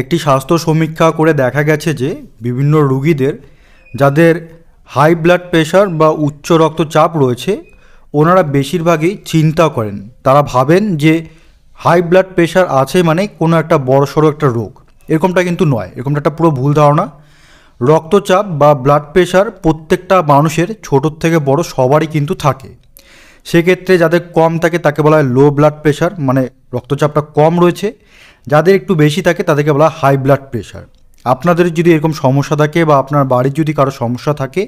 একটি স্বাস্থ্য সমীক্ষা করে দেখা গেছে যে বিভিন্ন রুগীদের যাদের হাই ব্লাড প্রেশার বা উচ্চ রক্তচাপ রয়েছে ওনারা বেশিরভাগই চিন্তা করেন তারা ভাবেন যে হাই ব্লাড প্রেশার আছে মানে কোনো একটা বড়সড় একটা রোগ এরকমটা কিন্তু নয় এরকমটা একটা পুরো ভুল ধারণা রক্তচাপ বা ব্লাড প্রেশার প্রত্যেকটা মানুষের ছোটোর থেকে বড় সবারই কিন্তু থাকে সেক্ষেত্রে যাদের কম থাকে তাকে বলা হয় লো ব্লাড প্রেশার মানে রক্তচাপটা কম রয়েছে যাদের একটু বেশি থাকে তাদেরকে বলা হাই ব্লাড প্রেশার আপনাদের যদি এরকম সমস্যা থাকে বা আপনার বাড়ির যদি কারো সমস্যা থাকে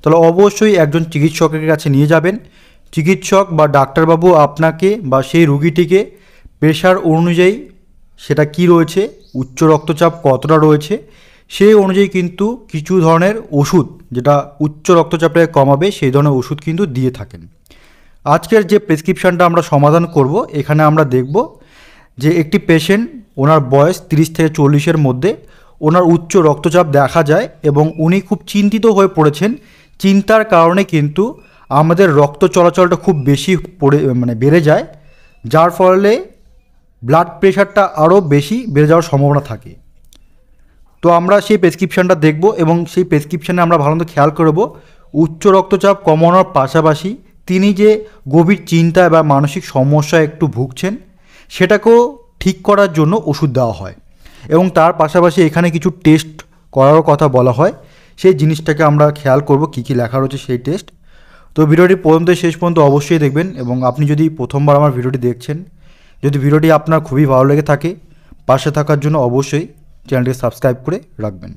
তাহলে অবশ্যই একজন চিকিৎসকের কাছে নিয়ে যাবেন চিকিৎসক বা ডাক্তারবাবু আপনাকে বা সেই রুগীটিকে প্রেশার অনুযায়ী সেটা কি রয়েছে উচ্চ রক্তচাপ কতটা রয়েছে সেই অনুযায়ী কিন্তু কিছু ধরনের ওষুধ যেটা উচ্চ রক্তচাপটাকে কমাবে সেই ধরনের ওষুধ কিন্তু দিয়ে থাকেন আজকের যে প্রেসক্রিপশানটা আমরা সমাধান করব এখানে আমরা দেখব যে একটি পেশেন্ট ওনার বয়স তিরিশ থেকে চল্লিশের মধ্যে ওনার উচ্চ রক্তচাপ দেখা যায় এবং উনি খুব চিন্তিত হয়ে পড়েছেন চিন্তার কারণে কিন্তু আমাদের রক্ত চলাচলটা খুব বেশি পড়ে মানে বেড়ে যায় যার ফলে ব্লাড প্রেশারটা আরও বেশি বেড়ে যাওয়ার সম্ভাবনা থাকে তো আমরা সেই প্রেসক্রিপশানটা দেখব এবং সেই প্রেসক্রিপশানে আমরা ভালো মতো খেয়াল করব উচ্চ রক্তচাপ কমানোর পাশাপাশি তিনি যে গভীর চিন্তা বা মানসিক সমস্যায় একটু ভুগছেন সেটাকেও ঠিক করার জন্য ওষুধ দেওয়া হয় এবং তার পাশাপাশি এখানে কিছু টেস্ট করারও কথা বলা হয় সেই জিনিসটাকে আমরা খেয়াল করব কি কি লেখা রয়েছে সেই টেস্ট তো ভিডিওটি পর্যন্ত শেষ পর্যন্ত অবশ্যই দেখবেন এবং আপনি যদি প্রথমবার আমার ভিডিওটি দেখছেন যদি ভিডিওটি আপনার খুবই ভালো লেগে থাকে পাশে থাকার জন্য অবশ্যই চ্যানেলটি সাবস্ক্রাইব করে রাখবেন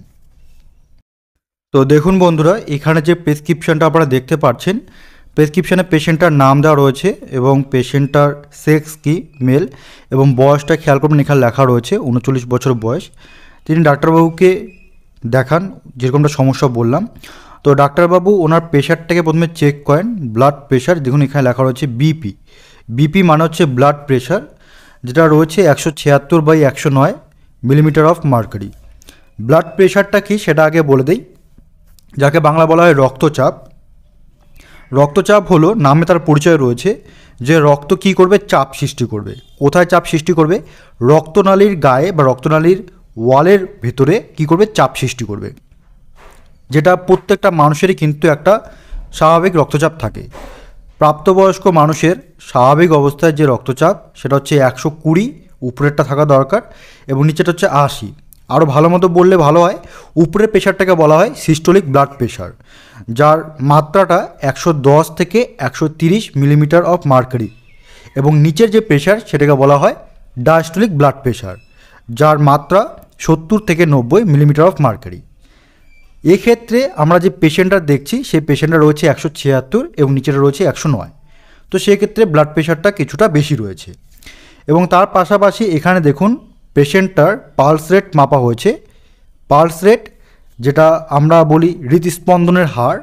তো দেখুন বন্ধুরা এখানে যে প্রেসক্রিপশানটা আপনারা দেখতে পাচ্ছেন প্রেসক্রিপশানে পেশেন্টটার নাম দেওয়া রয়েছে এবং পেশেন্টটার সেক্স কি মেল এবং বয়সটা খেয়াল করবেন এখানে লেখা রয়েছে উনচল্লিশ বছর বয়স তিনি ডাক্তারবাবুকে দেখান যেরকমটা সমস্যা বললাম তো ডাক্তারবাবু ওনার প্রেশারটাকে প্রথমে চেক করেন ব্লাড প্রেশার দেখুন এখানে লেখা রয়েছে বিপি বিপি মানে হচ্ছে ব্লাড প্রেশার যেটা রয়েছে একশো ছিয়াত্তর বাই একশো নয় মিলিমিটার অফ মার্কারি ব্লাড প্রেশারটা কী সেটা আগে বলে দিই যাকে বাংলা বলা হয় রক্তচাপ রক্তচাপ হলো নামে তার পরিচয় রয়েছে যে রক্ত কি করবে চাপ সৃষ্টি করবে কোথায় চাপ সৃষ্টি করবে রক্তনালীর গায়ে বা রক্তনালীর ওয়ালের ভেতরে কি করবে চাপ সৃষ্টি করবে যেটা প্রত্যেকটা মানুষেরই কিন্তু একটা স্বাভাবিক রক্তচাপ থাকে প্রাপ্তবয়স্ক মানুষের স্বাভাবিক অবস্থায় যে রক্তচাপ সেটা হচ্ছে একশো কুড়ি উপরেরটা থাকা দরকার এবং নিচেটা হচ্ছে আশি আরও ভালো মতো বললে ভালো হয় উপরের প্রেশারটাকে বলা হয় সিস্টোলিক ব্লাড প্রেশার যার মাত্রাটা একশো দশ থেকে একশো তিরিশ মিলিমিটার অফ মার্কারি এবং নিচের যে প্রেশার সেটাকে বলা হয় ডায়াস্টোলিক ব্লাড প্রেশার যার মাত্রা সত্তর থেকে নব্বই মিলিমিটার অফ মার্কারি এক্ষেত্রে আমরা যে পেশেন্টটা দেখছি সেই পেশেন্টটা রয়েছে একশো ছিয়াত্তর এবং নিচেটা রয়েছে একশো নয় তো সেক্ষেত্রে ব্লাড প্রেশারটা কিছুটা বেশি রয়েছে এবং তার পাশাপাশি এখানে দেখুন পেশেন্টটার পালস রেট মাপা হয়েছে পালস রেট যেটা আমরা বলি হৃদস্পন্দনের হার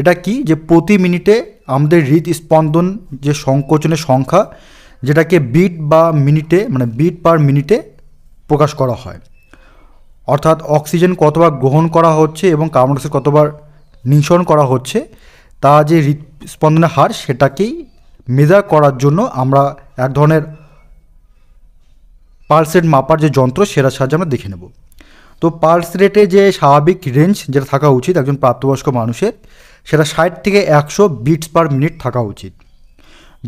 এটা কি যে প্রতি মিনিটে আমাদের হৃদস্পন্দন যে সংকোচনের সংখ্যা যেটাকে বিট বা মিনিটে মানে বিট পার মিনিটে প্রকাশ করা হয় অর্থাৎ অক্সিজেন কতবার গ্রহণ করা হচ্ছে এবং কার্বন ডাইঅক্সাইড কতবার নিঃসরণ করা হচ্ছে তা যে হৃদস্পন্দনের হার সেটাকেই মেজার করার জন্য আমরা এক ধরনের পালস রেট মাপার যে যন্ত্র সেটার সাহায্যে আমরা দেখে নেব তো পালস রেটে যে স্বাভাবিক রেঞ্জ যেটা থাকা উচিত একজন প্রাপ্তবয়স্ক মানুষের সেটা ষাট থেকে একশো বিটস পার মিনিট থাকা উচিত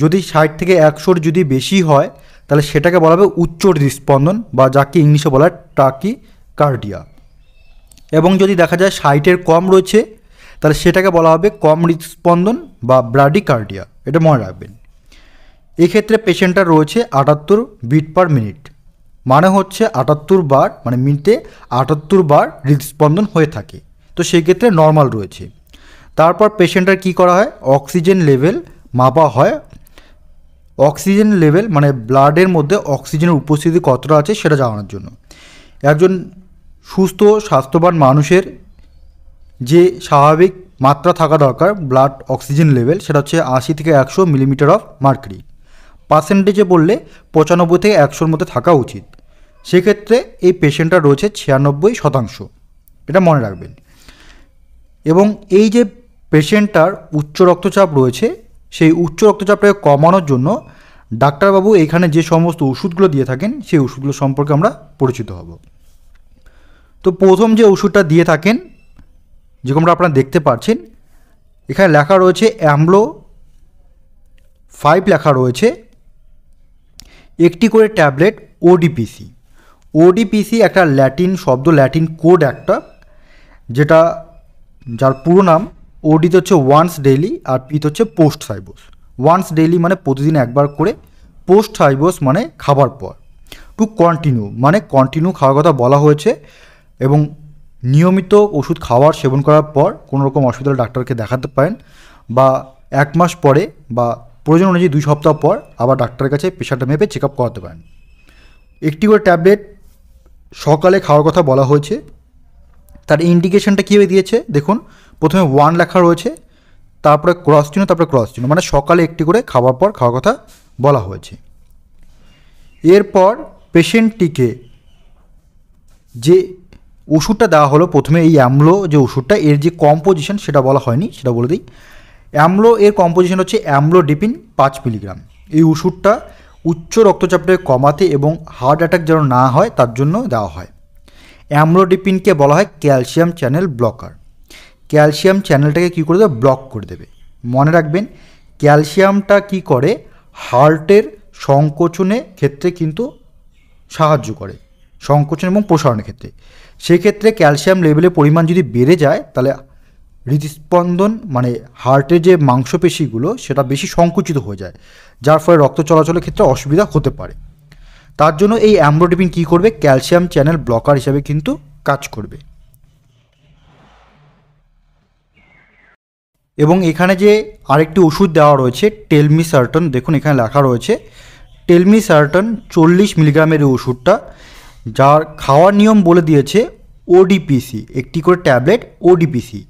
যদি ষাট থেকে একশোর যদি বেশি হয় তাহলে সেটাকে বলা হবে উচ্চ হৃদস্পন্দন বা যাকে ইংলিশে বলা হয় টাকি কার্ডিয়া এবং যদি দেখা যায় ষাটের কম রয়েছে তাহলে সেটাকে বলা হবে কম হৃদস্পন্দন বা কার্ডিয়া এটা মনে রাখবেন এক্ষেত্রে পেশেন্টটা রয়েছে আটাত্তর বিট পার মিনিট মানে হচ্ছে আটাত্তর বার মানে মিনিটে আটাত্তর বার হৃদস্পন্দন হয়ে থাকে তো সেই ক্ষেত্রে নর্মাল রয়েছে তারপর পেশেন্টের কি করা হয় অক্সিজেন লেভেল মাপা হয় অক্সিজেন লেভেল মানে ব্লাডের মধ্যে অক্সিজেনের উপস্থিতি কতটা আছে সেটা জানানোর জন্য একজন সুস্থ স্বাস্থ্যবান মানুষের যে স্বাভাবিক মাত্রা থাকা দরকার ব্লাড অক্সিজেন লেভেল সেটা হচ্ছে আশি থেকে একশো মিলিমিটার অফ মার্কারি পার্সেন্টেজে বললে পঁচানব্বই থেকে একশোর মধ্যে থাকা উচিত সেক্ষেত্রে এই পেশেন্টটা রয়েছে ছিয়ানব্বই শতাংশ এটা মনে রাখবেন এবং এই যে পেশেন্টটার উচ্চ রক্তচাপ রয়েছে সেই উচ্চ রক্তচাপটাকে কমানোর জন্য ডাক্তারবাবু এখানে যে সমস্ত ওষুধগুলো দিয়ে থাকেন সেই ওষুধগুলো সম্পর্কে আমরা পরিচিত হব তো প্রথম যে ওষুধটা দিয়ে থাকেন যেরকমটা আপনারা দেখতে পাচ্ছেন এখানে লেখা রয়েছে অ্যামলো ফাইভ লেখা রয়েছে একটি করে ট্যাবলেট ওডিপিসি ওডিপিসি একটা ল্যাটিন শব্দ ল্যাটিন কোড একটা যেটা যার পুরো নাম ওডিতে হচ্ছে ওয়ান্স ডেইলি আর পিতে হচ্ছে পোস্ট সাইবোস ওয়ান্স ডেইলি মানে প্রতিদিন একবার করে পোস্ট সাইবোস মানে খাবার পর টু কন্টিনিউ মানে কন্টিনিউ খাওয়ার কথা বলা হয়েছে এবং নিয়মিত ওষুধ খাওয়ার সেবন করার পর কোনো রকম অসুবিধা ডাক্তারকে দেখাতে পারেন বা এক মাস পরে বা প্রয়োজন অনুযায়ী দুই সপ্তাহ পর আবার ডাক্তারের কাছে প্রেশারটা মেপে চেক আপ করাতে পারেন একটি করে ট্যাবলেট সকালে খাওয়ার কথা বলা হয়েছে তার ইন্ডিকেশনটা কীভাবে দিয়েছে দেখুন প্রথমে ওয়ান লেখা রয়েছে তারপরে ক্রস চিহ্ন তারপরে ক্রস চিহ্ন মানে সকালে একটি করে খাওয়ার পর খাওয়ার কথা বলা হয়েছে এরপর পেশেন্টটিকে যে ওষুধটা দেওয়া হলো প্রথমে এই অ্যামলো যে ওষুধটা এর যে কম্পোজিশন সেটা বলা হয়নি সেটা বলে দিই অ্যামলো এর কম্পোজিশন হচ্ছে ডিপিন পাঁচ মিলিগ্রাম এই ওষুধটা উচ্চ রক্তচাপটাকে কমাতে এবং হার্ট অ্যাটাক যেন না হয় তার জন্য দেওয়া হয় ডিপিনকে বলা হয় ক্যালসিয়াম চ্যানেল ব্লকার ক্যালসিয়াম চ্যানেলটাকে কী করে দেবে ব্লক করে দেবে মনে রাখবেন ক্যালসিয়ামটা কি করে হার্টের সংকোচনে ক্ষেত্রে কিন্তু সাহায্য করে সংকোচন এবং প্রসারণের ক্ষেত্রে সেক্ষেত্রে ক্যালসিয়াম লেভেলের পরিমাণ যদি বেড়ে যায় তাহলে হৃদস্পন্দন মানে হার্টের যে মাংসপেশিগুলো সেটা বেশি সংকুচিত হয়ে যায় যার ফলে রক্ত চলাচলের ক্ষেত্রে অসুবিধা হতে পারে তার জন্য এই অ্যাম্ব্রোডিপিন কী করবে ক্যালসিয়াম চ্যানেল ব্লকার হিসাবে কিন্তু কাজ করবে এবং এখানে যে আরেকটি ওষুধ দেওয়া রয়েছে টেলমি সার্টন দেখুন এখানে লেখা রয়েছে টেলমি সার্টন চল্লিশ মিলিগ্রামের এই ওষুধটা যার খাওয়ার নিয়ম বলে দিয়েছে ওডিপিসি একটি করে ট্যাবলেট ওডিপিসি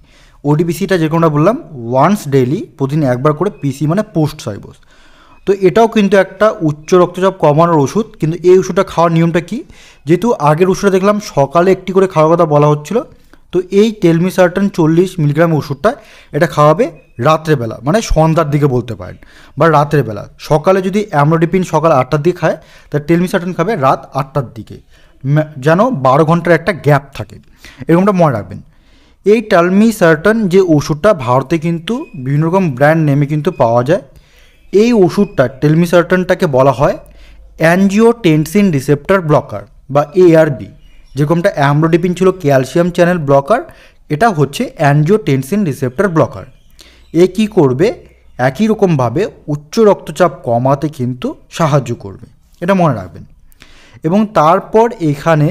ওডিপিসিটা যেরকম আমরা বললাম ওয়ান্স ডেইলি প্রতিদিন একবার করে পিসি মানে পোস্ট সাইবোস তো এটাও কিন্তু একটা উচ্চ রক্তচাপ কমানোর ওষুধ কিন্তু এই ওষুধটা খাওয়ার নিয়মটা কি যেহেতু আগের ওষুধটা দেখলাম সকালে একটি করে খাওয়ার কথা বলা হচ্ছিল তো এই টেলমিসার্টন চল্লিশ মিলিগ্রাম ওষুধটা এটা খাওয়াবে রাত্রেবেলা মানে সন্ধ্যার দিকে বলতে পারেন বা রাত্রেবেলা সকালে যদি অ্যামোডিপিন সকাল আটটার দিকে খায় তা টেলমিসার্টন খাবে রাত আটটার দিকে যেন বারো ঘন্টার একটা গ্যাপ থাকে এরকমটা মনে রাখবেন এই টালমি সার্টন যে ওষুধটা ভারতে কিন্তু বিভিন্ন রকম ব্র্যান্ড নেমে কিন্তু পাওয়া যায় এই ওষুধটা টেলমি সার্টনটাকে বলা হয় অ্যানজিও টেনসিন রিসেপ্টার ব্লকার বা এআরবি যেরকমটা অ্যামরোডিপিন ছিল ক্যালসিয়াম চ্যানেল ব্লকার এটা হচ্ছে অ্যানজিও টেনসিন রিসেপ্টার ব্লকার এ কি করবে একই রকমভাবে উচ্চ রক্তচাপ কমাতে কিন্তু সাহায্য করবে এটা মনে রাখবেন এবং তারপর এখানে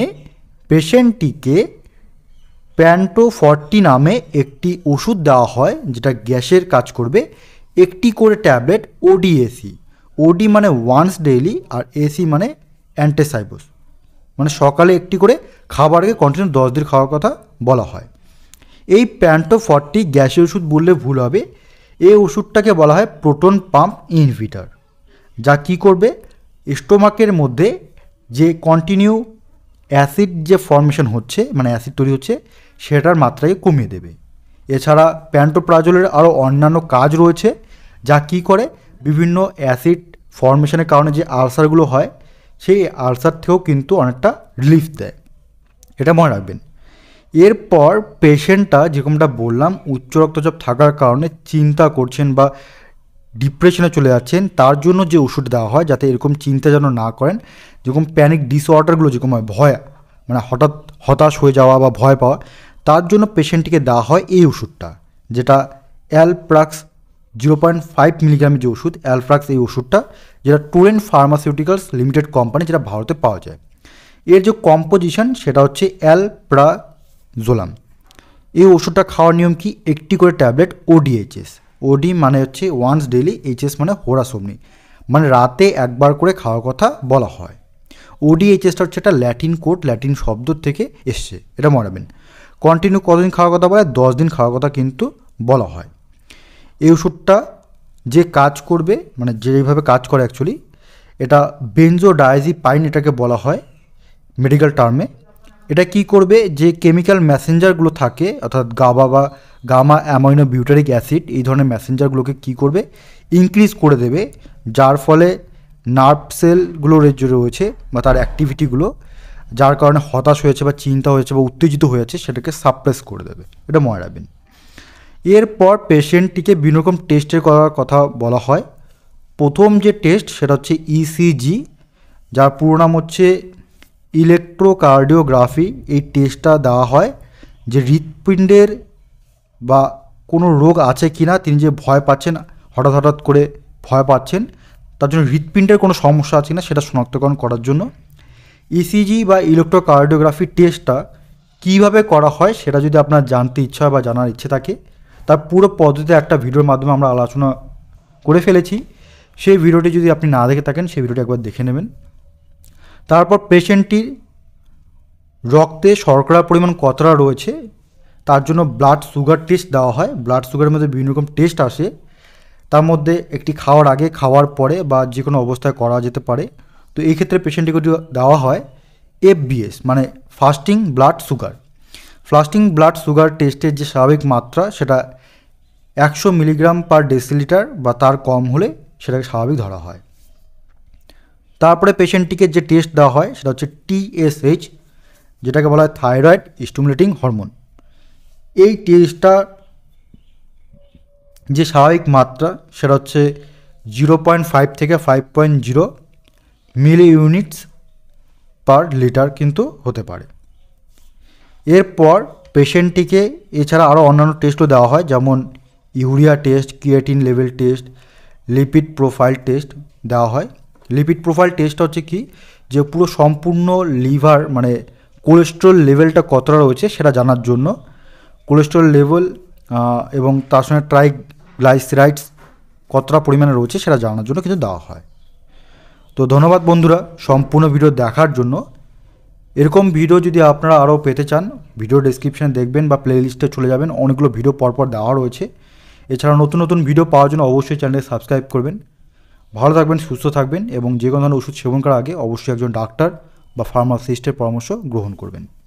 পেশেন্টটিকে প্যান্টো ফর্টি নামে একটি ওষুধ দেওয়া হয় যেটা গ্যাসের কাজ করবে একটি করে ট্যাবলেট ওডিএসি ওডি মানে ওয়ান্স ডেইলি আর এসি মানে অ্যান্টেসাইবোস মানে সকালে একটি করে খাবারকে কন্টিনিউ দশ দিন খাওয়ার কথা বলা হয় এই প্যান্টো ফর্টি গ্যাসের ওষুধ বললে ভুল হবে এই ওষুধটাকে বলা হয় প্রোটন পাম্প ইনভিটার যা কি করবে স্টোমাকের মধ্যে যে কন্টিনিউ অ্যাসিড যে ফর্মেশন হচ্ছে মানে অ্যাসিড তৈরি হচ্ছে সেটার মাত্রাকে কমিয়ে দেবে এছাড়া প্যান্টোপ্রাজলের আরও অন্যান্য কাজ রয়েছে যা কি করে বিভিন্ন অ্যাসিড ফর্মেশনের কারণে যে আলসারগুলো হয় সেই আলসার থেকেও কিন্তু অনেকটা রিলিফ দেয় এটা মনে রাখবেন এরপর পেশেন্টটা যেরকমটা বললাম উচ্চ রক্তচাপ থাকার কারণে চিন্তা করছেন বা ডিপ্রেশনে চলে যাচ্ছেন তার জন্য যে ওষুধ দেওয়া হয় যাতে এরকম চিন্তা যেন না করেন যেরকম প্যানিক ডিসঅর্ডারগুলো যেরকম হয় ভয় মানে হঠাৎ হতাশ হয়ে যাওয়া বা ভয় পাওয়া তার জন্য পেশেন্টটিকে দেওয়া হয় এই ওষুধটা যেটা Alprax zero point five milligram যে ওষুধ অ্যালফ্রাক্স এই ওষুধটা যেটা টুরেন ফার্মাসিউটিক্যালস লিমিটেড কোম্পানি যেটা ভারতে পাওয়া যায় এর যে কম্পোজিশন সেটা হচ্ছে অ্যালপ্রাজোলাম এই ওষুধটা খাওয়ার নিয়ম কি একটি করে ট্যাবলেট ওডিএইচএস ওডি মানে হচ্ছে ওয়ান্স ডেলি এইচএস মানে হোরাসমনি মানে রাতে একবার করে খাওয়ার কথা বলা হয় ওডিএইচএসটা হচ্ছে একটা ল্যাটিন কোড ল্যাটিন শব্দ থেকে এসছে এটা মনে রাখবেন কন্টিনিউ কতদিন খাওয়ার কথা বলে দশ দিন খাওয়ার কথা কিন্তু বলা হয় এই ওষুধটা যে কাজ করবে মানে যেইভাবে কাজ করে অ্যাকচুয়ালি এটা বেঞ্জো পাইন এটাকে বলা হয় মেডিকেল টার্মে এটা কি করবে যে কেমিক্যাল ম্যাসেঞ্জারগুলো থাকে অর্থাৎ গাবা বা গামা অ্যামাইনো বিউটারিক অ্যাসিড এই ধরনের ম্যাসেঞ্জারগুলোকে কি করবে ইনক্রিজ করে দেবে যার ফলে নার্ভ সেলগুলো রয়েছে বা তার অ্যাক্টিভিটিগুলো যার কারণে হতাশ হয়েছে বা চিন্তা হয়েছে বা উত্তেজিত হয়েছে সেটাকে সাপ্রেস করে দেবে এটা মনে রাখবেন এরপর পেশেন্টটিকে বিভিন্ন রকম টেস্টের করার কথা বলা হয় প্রথম যে টেস্ট সেটা হচ্ছে ইসিজি e যার পুরো নাম হচ্ছে ইলেকট্রোকার্ডিওগ্রাফি এই টেস্টটা দেওয়া হয় যে হৃৎপিণ্ডের বা কোনো রোগ আছে কি না তিনি যে ভয় পাচ্ছেন হঠাৎ হঠাৎ করে ভয় পাচ্ছেন তার জন্য হৃৎপিণ্ডের কোনো সমস্যা আছে না সেটা শনাক্তকরণ করার জন্য ইসিজি e বা ইলেকট্রোকার্ডিওগ্রাফি টেস্টটা কীভাবে করা হয় সেটা যদি আপনার জানতে ইচ্ছা হয় বা জানার ইচ্ছে থাকে তার পুরো পদ্ধতিতে একটা ভিডিওর মাধ্যমে আমরা আলোচনা করে ফেলেছি সেই ভিডিওটি যদি আপনি না দেখে থাকেন সেই ভিডিওটি একবার দেখে নেবেন তারপর পেশেন্টটির রক্তে শর্করার পরিমাণ কতটা রয়েছে তার জন্য ব্লাড সুগার টেস্ট দেওয়া হয় ব্লাড সুগারের মধ্যে বিভিন্ন রকম টেস্ট আসে তার মধ্যে একটি খাওয়ার আগে খাওয়ার পরে বা যে কোনো অবস্থায় করা যেতে পারে তো এই ক্ষেত্রে পেশেন্টকে দেওয়া হয় এফবিএস মানে fasting blood sugar fasting blood sugar টেস্টের যে স্বাভাবিক মাত্রা সেটা একশো মিলিগ্রাম পার ডেসিলিটার বা তার কম হলে সেটাকে স্বাভাবিক ধরা হয় তারপরে পেশেন্টটিকে যে টেস্ট দেওয়া হয় সেটা হচ্ছে টিএসএইচ যেটাকে বলা হয় থাইরয়েড স্টিমুলেটিং হরমোন এই টেস্টটা যে স্বাভাবিক মাত্রা সেটা হচ্ছে জিরো পয়েন্ট ফাইভ থেকে five point zero milli units per litre কিন্তু হতে পারে এরপর পেশেন্টটিকে এছাড়া আরও অন্যান্য টেস্টও দেওয়া হয় যেমন urea test creatinine level test lipid profile test দেওয়া হয় লিপিড প্রোফাইল টেস্ট হচ্ছে কি যে পুরো সম্পূর্ণ লিভার মানে কোলেস্ট্রল লেভেলটা কতটা রয়েছে সেটা জানার জন্য কোলেস্ট্রল লেভেল এবং তার সঙ্গে ট্রাই গ্লাইসেরাইডস কতটা পরিমাণে রয়েছে সেটা জানার জন্য কিন্তু দেওয়া হয় তো ধন্যবাদ বন্ধুরা সম্পূর্ণ ভিডিও দেখার জন্য এরকম ভিডিও যদি আপনারা আরও পেতে চান ভিডিও ডিসক্রিপশানে দেখবেন বা প্লেলিস্টে চলে যাবেন অনেকগুলো ভিডিও পরপর দেওয়া রয়েছে এছাড়া নতুন নতুন ভিডিও পাওয়ার জন্য অবশ্যই চ্যানেলে সাবস্ক্রাইব করবেন ভালো থাকবেন সুস্থ থাকবেন এবং যে কোনো ধরনের ওষুধ সেবন করার আগে অবশ্যই একজন ডাক্তার বা ফার্মাসিস্টের পরামর্শ গ্রহণ করবেন